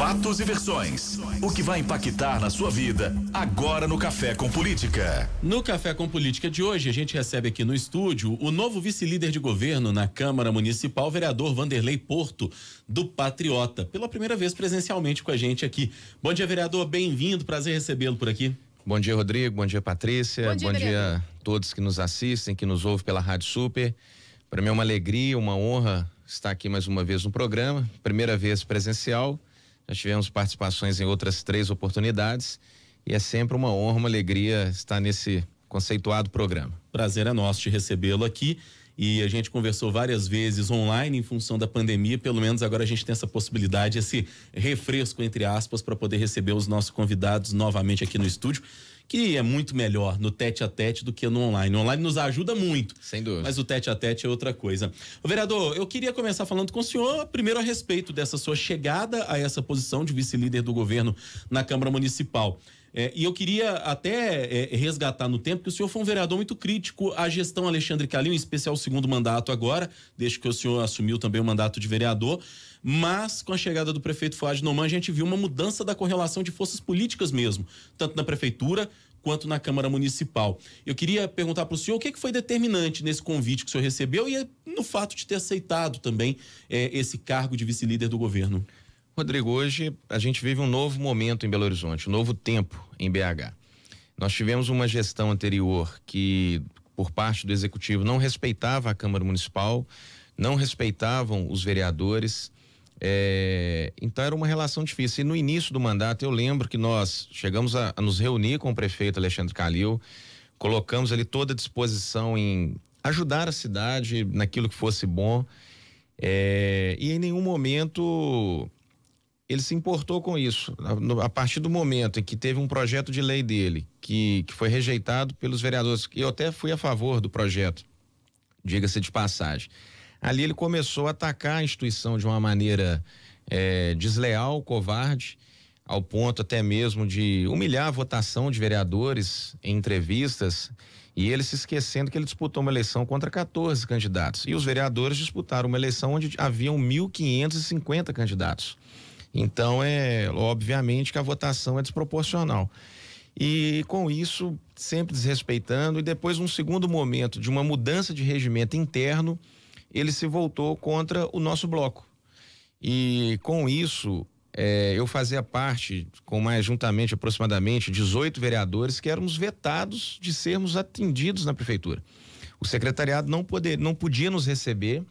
Fatos e versões. O que vai impactar na sua vida agora no Café com Política. No Café com Política de hoje, a gente recebe aqui no estúdio o novo vice-líder de governo na Câmara Municipal, vereador Vanderlei Porto, do Patriota, pela primeira vez presencialmente com a gente aqui. Bom dia, vereador, bem-vindo, prazer recebê-lo por aqui. Bom dia, Rodrigo, bom dia, Patrícia, bom dia, bom dia a todos que nos assistem, que nos ouvem pela Rádio Super. Para mim é uma alegria, uma honra estar aqui mais uma vez no programa, primeira vez presencial nós tivemos participações em outras três oportunidades e é sempre uma honra, uma alegria estar nesse conceituado programa. Prazer é nosso te recebê-lo aqui e a gente conversou várias vezes online em função da pandemia, pelo menos agora a gente tem essa possibilidade, esse refresco entre aspas para poder receber os nossos convidados novamente aqui no estúdio que é muito melhor no tete a tete do que no online. O online nos ajuda muito. Sem dúvida. Mas o tete a tete é outra coisa. O vereador, eu queria começar falando com o senhor, primeiro a respeito dessa sua chegada a essa posição de vice-líder do governo na Câmara Municipal. É, e eu queria até é, resgatar no tempo que o senhor foi um vereador muito crítico à gestão Alexandre Calil, em especial o segundo mandato agora, desde que o senhor assumiu também o mandato de vereador. Mas com a chegada do prefeito Fuad Noman, a gente viu uma mudança da correlação de forças políticas mesmo, tanto na prefeitura quanto na Câmara Municipal. Eu queria perguntar para o senhor o que, é que, foi determinante nesse convite que o senhor recebeu e no fato de ter aceitado também é, esse cargo de vice-líder do governo. Rodrigo, hoje a gente vive um novo momento em Belo Horizonte, um novo tempo em BH. Nós tivemos uma gestão anterior que, por parte do executivo, não respeitava a Câmara Municipal, não respeitavam os vereadores. É, então era uma relação difícil. E no início do mandato, eu lembro que nós chegamos a, a nos reunir com o prefeito Alexandre Calil, colocamos ali toda a disposição em ajudar a cidade naquilo que fosse bom. É, e em nenhum momento ele se importou com isso. A, partir do momento em que teve um projeto de lei dele, que, que foi rejeitado pelos vereadores, eu até fui a favor do projeto, diga-se de passagem. Ali ele começou a atacar a instituição de uma maneira é, desleal, covarde, ao ponto até mesmo de humilhar a votação de vereadores em entrevistas. E ele se esquecendo que ele disputou uma eleição contra 14 candidatos. E os vereadores disputaram uma eleição onde haviam 1.550 candidatos. Então, é obviamente que a votação é desproporcional. E com isso, sempre desrespeitando, e depois, um segundo momento de uma mudança de regimento interno, ele se voltou contra o nosso bloco. E com isso, é, eu fazia parte, com mais juntamente aproximadamente 18 vereadores, que éramos vetados de sermos atendidos na prefeitura. O secretariado não, poder, não podia nos receber,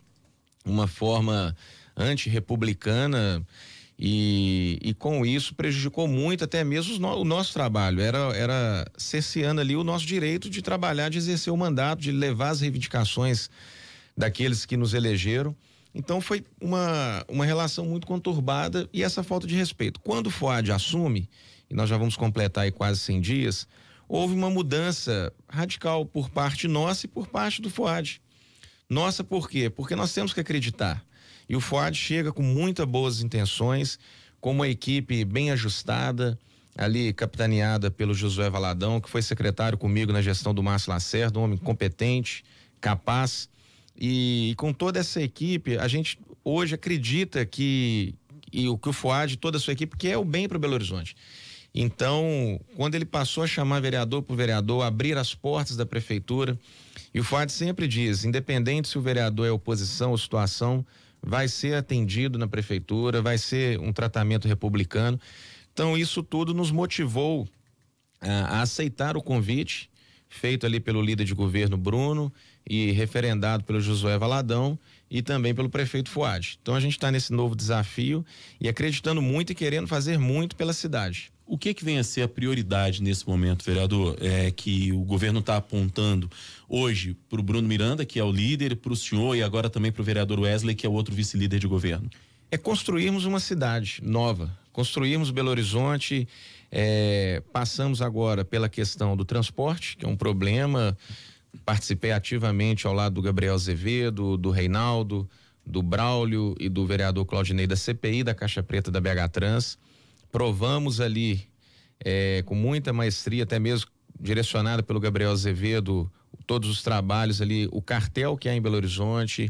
uma forma antirrepublicana republicana e, e com isso prejudicou muito até mesmo no, o nosso trabalho. Era, era cerceando ali o nosso direito de trabalhar, de exercer o mandato, de levar as reivindicações daqueles que nos elegeram. Então foi uma, uma relação muito conturbada e essa falta de respeito. Quando o FOAD assume, e nós já vamos completar aí quase 100 dias, houve uma mudança radical por parte nossa e por parte do FOAD. Nossa, por quê? Porque nós temos que acreditar. E o Fuad chega com muitas boas intenções, com uma equipe bem ajustada, ali capitaneada pelo Josué Valadão, que foi secretário comigo na gestão do Márcio Lacerda, um homem competente, capaz. E, e, com toda essa equipe, a gente hoje acredita que, e o, que o FUAD, toda a sua equipe, quer é o bem para Belo Horizonte. Então, quando ele passou a chamar vereador por vereador, abrir as portas da prefeitura, e o Fuad sempre diz: independente se o vereador é oposição ou situação, vai ser atendido na prefeitura, vai ser um tratamento republicano. Então, isso tudo nos motivou a, ah, a aceitar o convite feito ali pelo líder de governo Bruno e referendado pelo Josué Valadão e também pelo prefeito Fuad. Então, a gente está nesse novo desafio e acreditando muito e querendo fazer muito pela cidade. O que que vem a ser a prioridade nesse momento, vereador, é que o governo está apontando hoje para o Bruno Miranda, que é o líder, para o senhor e agora também para o vereador Wesley, que é o outro vice-líder de governo? É construirmos uma cidade nova, construirmos Belo Horizonte. É, passamos agora pela questão do transporte, que é um problema. Participei ativamente ao lado do Gabriel Azevedo, do Reinaldo, do Braulio e do vereador Claudinei da CPI da Caixa Preta da BH Trans provamos ali é, com muita maestria, até mesmo direcionada pelo Gabriel Azevedo, todos os trabalhos ali, o cartel que há em Belo Horizonte,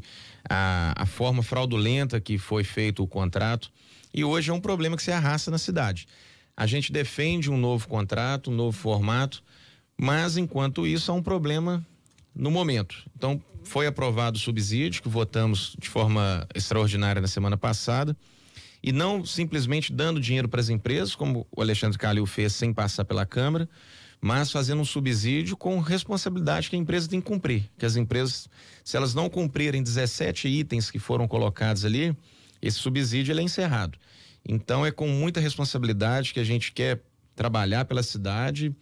a, a forma fraudulenta que foi feito o contrato. E hoje é um problema que se arrasta na cidade. A gente defende um novo contrato, um novo formato, mas enquanto isso há um problema no momento. Então, foi aprovado o subsídio, que votamos de forma extraordinária na semana passada e não simplesmente dando dinheiro para as empresas, como o Alexandre Calil fez sem passar pela Câmara, mas fazendo um subsídio com responsabilidade que a empresa tem que cumprir. Que as empresas, se elas não cumprirem 17 itens que foram colocados ali, esse subsídio é encerrado. Então é com muita responsabilidade que a gente quer trabalhar pela cidade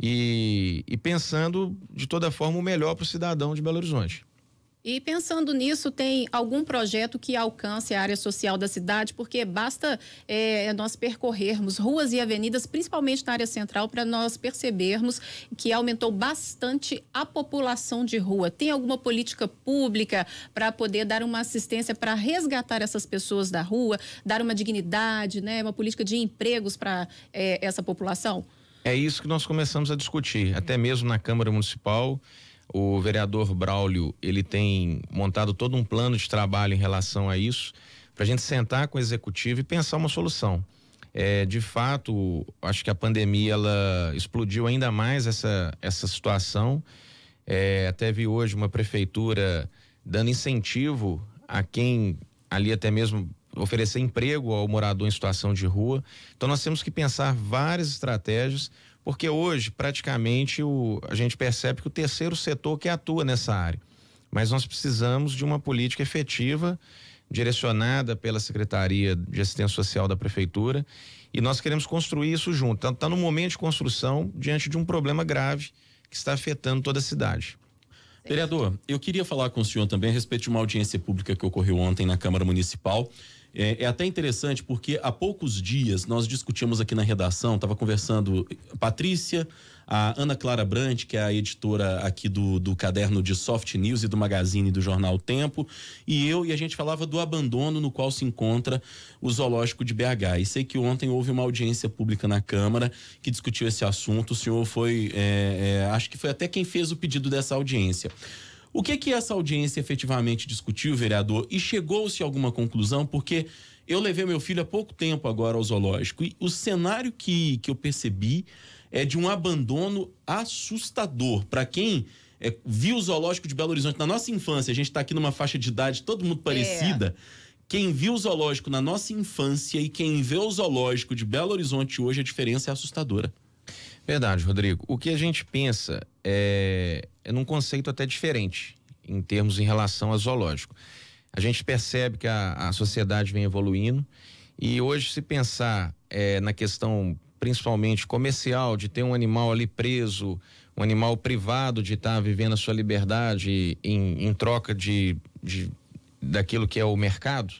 e, e pensando de toda forma o melhor para o cidadão de Belo Horizonte. E pensando nisso, tem algum projeto que alcance a área social da cidade? Porque basta é, nós percorrermos ruas e avenidas, principalmente na área central, para nós percebermos que aumentou bastante a população de rua. Tem alguma política pública para poder dar uma assistência para resgatar essas pessoas da rua, dar uma dignidade, né? uma política de empregos para é, essa população? É isso que nós começamos a discutir, até mesmo na Câmara Municipal. O vereador Braulio, ele tem montado todo um plano de trabalho em relação a isso, para a gente sentar com o executivo e pensar uma solução. É, de fato, acho que a pandemia ela explodiu ainda mais essa, essa situação. É, até vi hoje uma prefeitura dando incentivo a quem ali até mesmo oferecer emprego ao morador em situação de rua. Então nós temos que pensar várias estratégias porque hoje, praticamente, o, a gente percebe que o terceiro setor que atua nessa área. Mas nós precisamos de uma política efetiva, direcionada pela Secretaria de Assistência Social da Prefeitura, e nós queremos construir isso junto. Está então, no momento de construção diante de um problema grave que está afetando toda a cidade. Vereador, eu queria falar com o senhor também a respeito de uma audiência pública que ocorreu ontem na Câmara Municipal é, é, até interessante porque há poucos dias nós discutimos aqui na redação, estava conversando a Patrícia, a Ana Clara Brandt, que é a editora aqui do, do caderno de Soft News e do magazine do jornal Tempo, e eu, e a gente falava do abandono no qual se encontra o zoológico de BH. E sei que ontem houve uma audiência pública na Câmara que discutiu esse assunto. O senhor foi, é, é, acho que foi até quem fez o pedido dessa audiência. O que é que essa audiência efetivamente discutiu, vereador, e chegou-se a alguma conclusão? Porque eu levei meu filho há pouco tempo agora ao zoológico e o cenário que, que eu percebi é de um abandono assustador. Para quem é, viu o zoológico de Belo Horizonte na nossa infância, a gente está aqui numa faixa de idade todo mundo é. parecida. É. Quem viu o zoológico na nossa infância e quem vê o zoológico de Belo Horizonte hoje, a diferença é assustadora. Verdade, Rodrigo. O que a gente pensa é, é num conceito até diferente em termos em relação ao zoológico. A gente percebe que a, a sociedade vem evoluindo e hoje se pensar é, na questão principalmente comercial de ter um animal ali preso, um animal privado de estar tá vivendo a sua liberdade em, em troca de, de daquilo que é o mercado,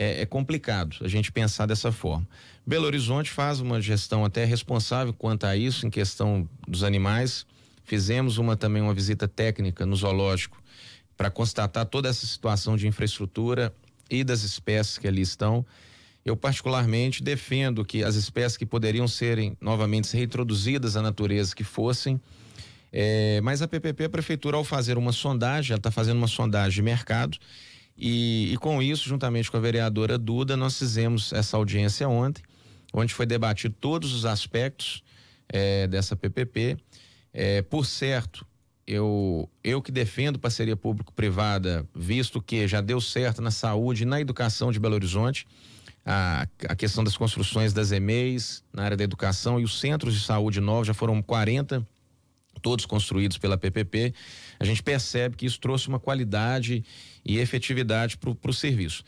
é, é, complicado a gente pensar dessa forma. Belo Horizonte faz uma gestão até responsável quanto a isso em questão dos animais. Fizemos uma também uma visita técnica no zoológico para constatar toda essa situação de infraestrutura e das espécies que ali estão. Eu particularmente defendo que as espécies que poderiam serem novamente reintroduzidas à natureza que fossem, é, mas a PPP, a prefeitura, ao fazer uma sondagem, ela está fazendo uma sondagem de mercado e, e, com isso, juntamente com a vereadora Duda, nós fizemos essa audiência ontem, onde foi debatido todos os aspectos é, dessa PPP. É, eh, por certo, eu, eu que defendo parceria público-privada, visto que já deu certo na saúde e na educação de Belo Horizonte, a, a questão das construções das EMEIs na área da educação e os centros de saúde novos já foram 40 todos construídos pela PPP, a gente percebe que isso trouxe uma qualidade e efetividade para o serviço.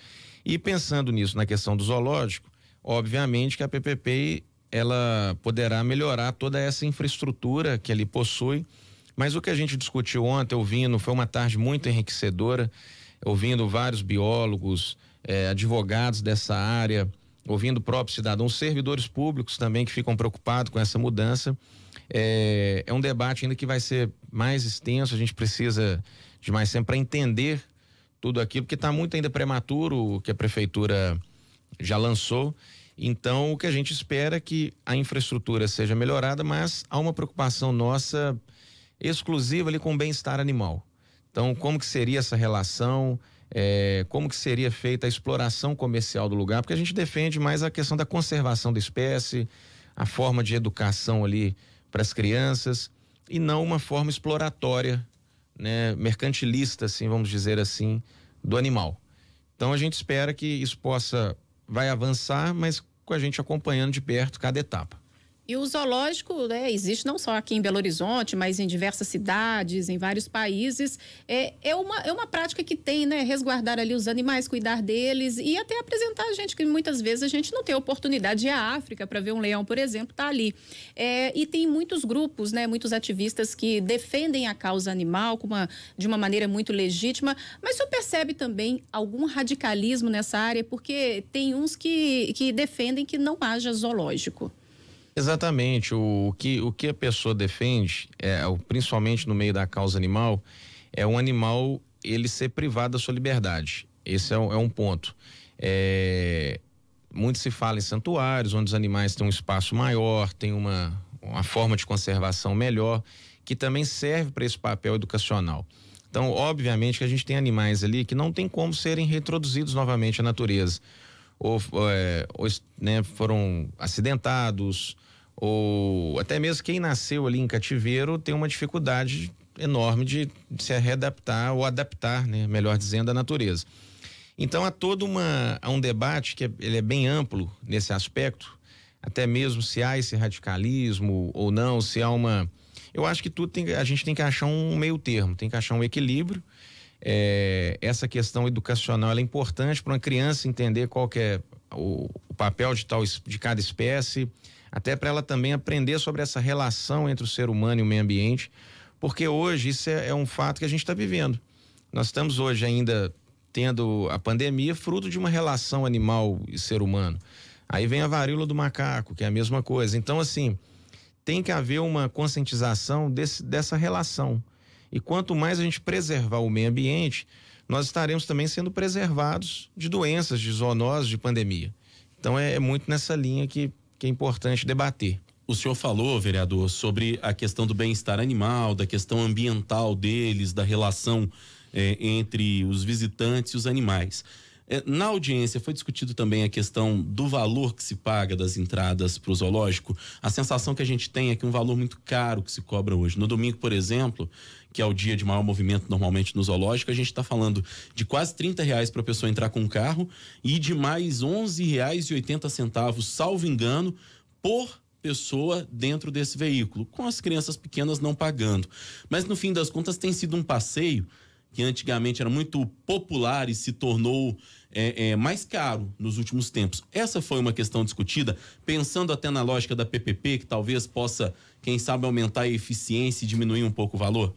E pensando nisso, na questão do zoológico, obviamente que a PPP ela poderá melhorar toda essa infraestrutura que ele possui. Mas o que a gente discutiu ontem, ouvindo, foi uma tarde muito enriquecedora, ouvindo vários biólogos, eh, advogados dessa área, ouvindo o próprio cidadão, servidores públicos também que ficam preocupados com essa mudança. É, é um debate ainda que vai ser mais extenso, a gente precisa de mais tempo para entender tudo aquilo, porque está muito ainda prematuro o que a prefeitura já lançou. Então, o que a gente espera é que a infraestrutura seja melhorada, mas há uma preocupação nossa exclusiva ali com o bem-estar animal. Então, como que seria essa relação? É, como que seria feita a exploração comercial do lugar? Porque a gente defende mais a questão da conservação da espécie, a forma de educação ali para as crianças e não uma forma exploratória, né, mercantilista, assim, vamos dizer assim, do animal. Então a gente espera que isso possa vai avançar, mas com a gente acompanhando de perto cada etapa. E o zoológico né, existe não só aqui em Belo Horizonte, mas em diversas cidades, em vários países. É, é, uma, é uma prática que tem, né? Resguardar ali os animais, cuidar deles e até apresentar a gente, que muitas vezes a gente não tem oportunidade. ir a África para ver um leão, por exemplo, está ali. É, e tem muitos grupos, né, muitos ativistas que defendem a causa animal uma, de uma maneira muito legítima. Mas você percebe também algum radicalismo nessa área, porque tem uns que, que defendem que não haja zoológico. Exatamente. O, o, que, o que a pessoa defende, é, principalmente no meio da causa animal, é um animal ele ser privado da sua liberdade. Esse é, é um ponto. É, muito se fala em santuários, onde os animais têm um espaço maior, têm uma, uma forma de conservação melhor, que também serve para esse papel educacional. Então, obviamente que a gente tem animais ali que não tem como serem reintroduzidos novamente à natureza ou, é, ou né, foram acidentados, ou até mesmo quem nasceu ali em cativeiro tem uma dificuldade enorme de se readaptar ou adaptar, né, melhor dizendo, à natureza. Então há todo uma, há um debate que é, ele é bem amplo nesse aspecto, até mesmo se há esse radicalismo ou não, se há uma. Eu acho que tudo tem, a gente tem que achar um meio termo, tem que achar um equilíbrio é, essa questão educacional é importante para uma criança entender qual que é o, o papel de tal de cada espécie, até para ela também aprender sobre essa relação entre o ser humano e o meio ambiente, porque hoje isso é, é um fato que a gente está vivendo. Nós estamos hoje ainda tendo a pandemia fruto de uma relação animal e ser humano. Aí vem a varíola do macaco, que é a mesma coisa. Então, assim, tem que haver uma conscientização desse, dessa relação. E quanto mais a gente preservar o meio ambiente, nós estaremos também sendo preservados de doenças, de zoonoses, de pandemia. Então é, é muito nessa linha que, que é importante debater. O senhor falou, vereador, sobre a questão do bem-estar animal, da questão ambiental deles, da relação eh, entre os visitantes e os animais. É, na audiência foi discutido também a questão do valor que se paga das entradas para o zoológico. A sensação que a gente tem é que um valor muito caro que se cobra hoje. No domingo, por exemplo, que é o dia de maior movimento normalmente no zoológico, a gente está falando de quase 30 reais para a pessoa entrar com um carro e de mais onze reais e centavos, salvo engano, por pessoa dentro desse veículo, com as crianças pequenas não pagando. Mas no fim das contas tem sido um passeio que antigamente era muito popular e se tornou é, é, mais caro nos últimos tempos. Essa foi uma questão discutida, pensando até na lógica da PPP, que talvez possa, quem sabe, aumentar a eficiência e diminuir um pouco o valor?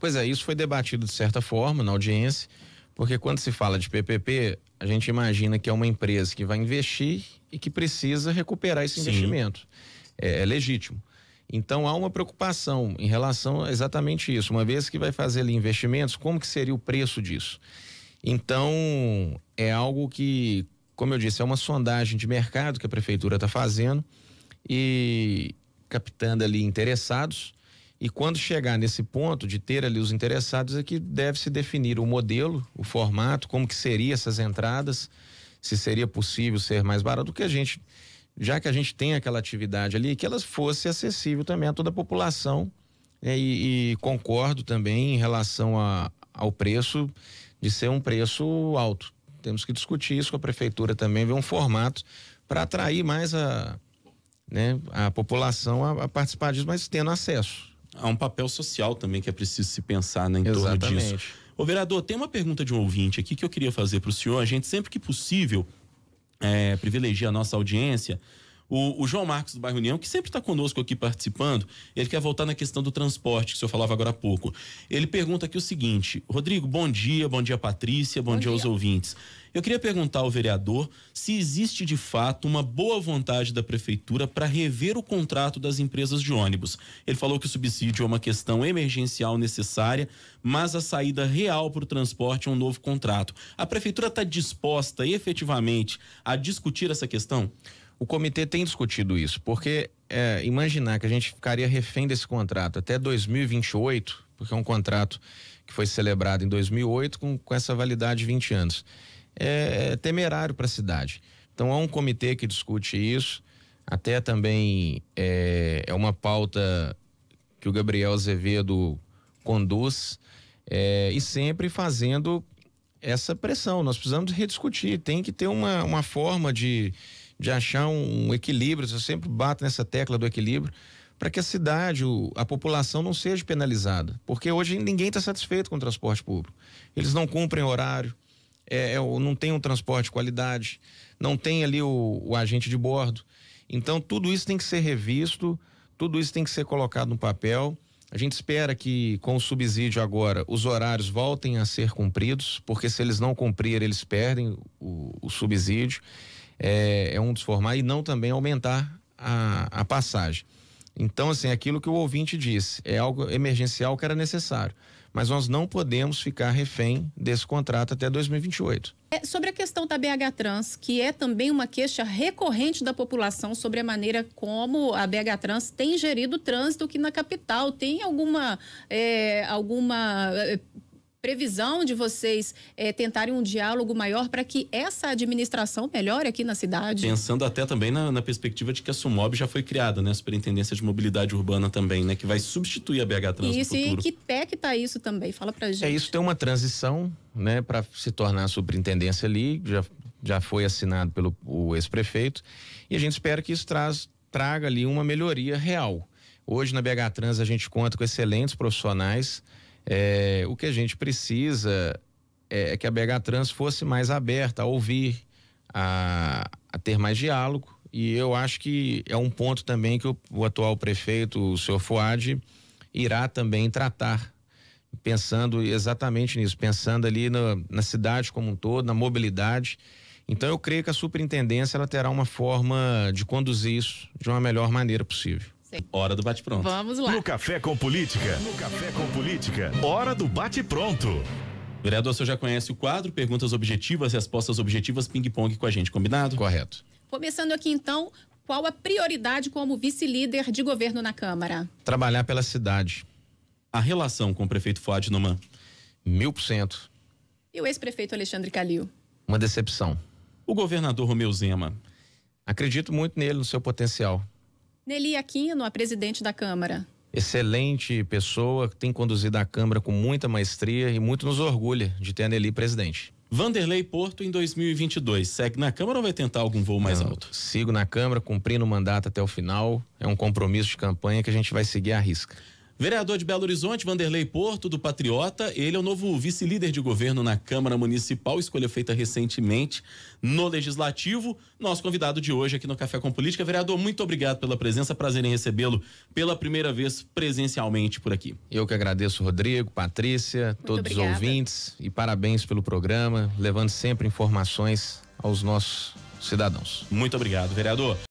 Pois é, isso foi debatido de certa forma na audiência, porque quando se fala de PPP, a gente imagina que é uma empresa que vai investir e que precisa recuperar esse Sim. investimento. É, é legítimo. Então há uma preocupação em relação a exatamente isso, uma vez que vai fazer ali investimentos, como que seria o preço disso? Então é algo que, como eu disse, é uma sondagem de mercado que a prefeitura está fazendo e captando ali interessados. E quando chegar nesse ponto de ter ali os interessados, é que deve se definir o modelo, o formato, como que seria essas entradas, se seria possível ser mais barato, que a gente já que a gente tem aquela atividade ali, que ela fosse acessível também a toda a população. Né, e, e, concordo também em relação a, ao preço, de ser um preço alto. Temos que discutir isso com a prefeitura também, ver um formato para atrair mais a, né, a população a, a participar disso, mas tendo acesso. Há um papel social também que é preciso se pensar né, em Exatamente. torno disso. Ô vereador, tem uma pergunta de um ouvinte aqui que eu queria fazer para o senhor. A gente sempre que possível é, privilegia a nossa audiência, o, o, João Marcos do Bairro União, que sempre está conosco aqui participando, ele quer voltar na questão do transporte, que o senhor falava agora há pouco. Ele pergunta aqui o seguinte: Rodrigo, bom dia, bom dia, Patrícia, bom, bom dia, dia aos ouvintes. Eu queria perguntar ao vereador se existe de fato uma boa vontade da prefeitura para rever o contrato das empresas de ônibus. Ele falou que o subsídio é uma questão emergencial necessária, mas a saída real para o transporte é um novo contrato. A prefeitura está disposta efetivamente a discutir essa questão? O comitê tem discutido isso, porque é, imaginar que a gente ficaria refém desse contrato até 2028, porque é um contrato que foi celebrado em 2008 com, com essa validade de 20 anos, é, é temerário para a cidade. Então há um comitê que discute isso, até também é, é uma pauta que o Gabriel Azevedo conduz, é, e sempre fazendo essa pressão. Nós precisamos rediscutir, tem que ter uma, uma forma de, de achar um equilíbrio, eu sempre bato nessa tecla do equilíbrio, para que a cidade, o, a população não seja penalizada. Porque hoje ninguém está satisfeito com o transporte público. Eles não cumprem horário, é, é, não tem um transporte de qualidade, não tem ali o, o agente de bordo. Então, tudo isso tem que ser revisto, tudo isso tem que ser colocado no papel. A gente espera que, com o subsídio agora, os horários voltem a ser cumpridos, porque se eles não cumprirem, eles perdem o, o subsídio é, é um dos formatos, e não também aumentar a, a passagem. Então, assim, aquilo que o ouvinte disse, é algo emergencial que era necessário. Mas nós não podemos ficar refém desse contrato até 2028. É, sobre a questão da BH Trans, que é também uma queixa recorrente da população sobre a maneira como a BH Trans tem gerido o trânsito aqui na capital. Tem alguma, é, alguma é, previsão de vocês é, tentarem um diálogo maior para que essa administração melhore aqui na cidade? Pensando até também na, na perspectiva de que a Sumob já foi criada, né? A Superintendência de Mobilidade Urbana também, né? Que vai substituir a BH Trans Isso, e que pé que tá isso também? Fala pra é, gente. É, isso tem uma transição, né? Para se tornar a superintendência ali, já, já foi assinado pelo ex-prefeito, e a gente espera que isso traz, traga ali uma melhoria real. Hoje na BH Trans a gente conta com excelentes profissionais, é, o que a gente precisa é que a BH Trans fosse mais aberta a ouvir, a, a ter mais diálogo. E eu acho que é um ponto também que o, o atual prefeito, o senhor Fuad, irá também tratar pensando exatamente nisso, pensando ali na, na, cidade como um todo, na mobilidade. Então eu creio que a superintendência ela terá uma forma de conduzir isso de uma melhor maneira possível. Hora do bate-pronto. Vamos lá. No Café com Política. No Café com Política. Hora do bate-pronto. Vereador, você já conhece o quadro, perguntas objetivas, respostas objetivas, ping-pong com a gente, combinado? Correto. Começando aqui então, qual a prioridade como vice-líder de governo na Câmara? Trabalhar pela cidade. A relação com o prefeito Fuad Noman? Mil por cento. E o ex-prefeito Alexandre Calil? Uma decepção. O governador Romeu Zema? Acredito muito nele, no seu potencial. Nelly Aquino, a presidente da Câmara. Excelente pessoa, tem conduzido a Câmara com muita maestria e muito nos orgulha de ter a Nelly presidente. Vanderlei Porto em 2022. Segue na Câmara ou vai tentar algum voo mais Não, alto? Sigo na Câmara, cumprindo o mandato até o final. É um compromisso de campanha que a gente vai seguir à risca. Vereador de Belo Horizonte, Vanderlei Porto, do Patriota, ele é o novo vice-líder de governo na Câmara Municipal, escolha feita recentemente no Legislativo. Nosso convidado de hoje aqui no Café com Política. Vereador, muito obrigado pela presença, prazer em recebê-lo pela primeira vez presencialmente por aqui. Eu que agradeço, Rodrigo, Patrícia, muito todos obrigada. os ouvintes e parabéns pelo programa, levando sempre informações aos nossos cidadãos. Muito obrigado, vereador.